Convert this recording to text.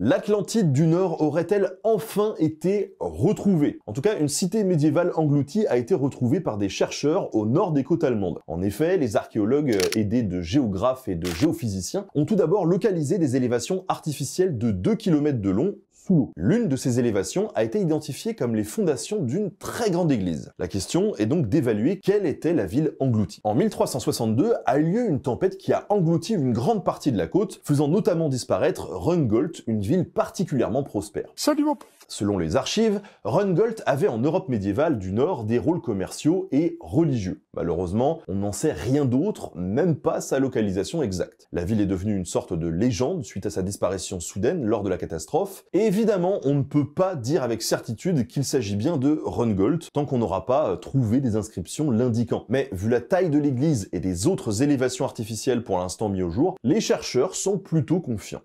L'Atlantide du Nord aurait-elle enfin été retrouvée En tout cas, une cité médiévale engloutie a été retrouvée par des chercheurs au nord des côtes allemandes. En effet, les archéologues, aidés de géographes et de géophysiciens, ont tout d'abord localisé des élévations artificielles de 2 km de long L'une de ces élévations a été identifiée comme les fondations d'une très grande église. La question est donc d'évaluer quelle était la ville engloutie. En 1362 a lieu une tempête qui a englouti une grande partie de la côte, faisant notamment disparaître Rungolt, une ville particulièrement prospère. Salut mon Selon les archives, Rungolt avait en Europe médiévale du Nord des rôles commerciaux et religieux. Malheureusement, on n'en sait rien d'autre, même pas sa localisation exacte. La ville est devenue une sorte de légende suite à sa disparition soudaine lors de la catastrophe, et évidemment, on ne peut pas dire avec certitude qu'il s'agit bien de Rungolt tant qu'on n'aura pas euh, trouvé des inscriptions l'indiquant. Mais vu la taille de l'église et des autres élévations artificielles pour l'instant mis au jour, les chercheurs sont plutôt confiants.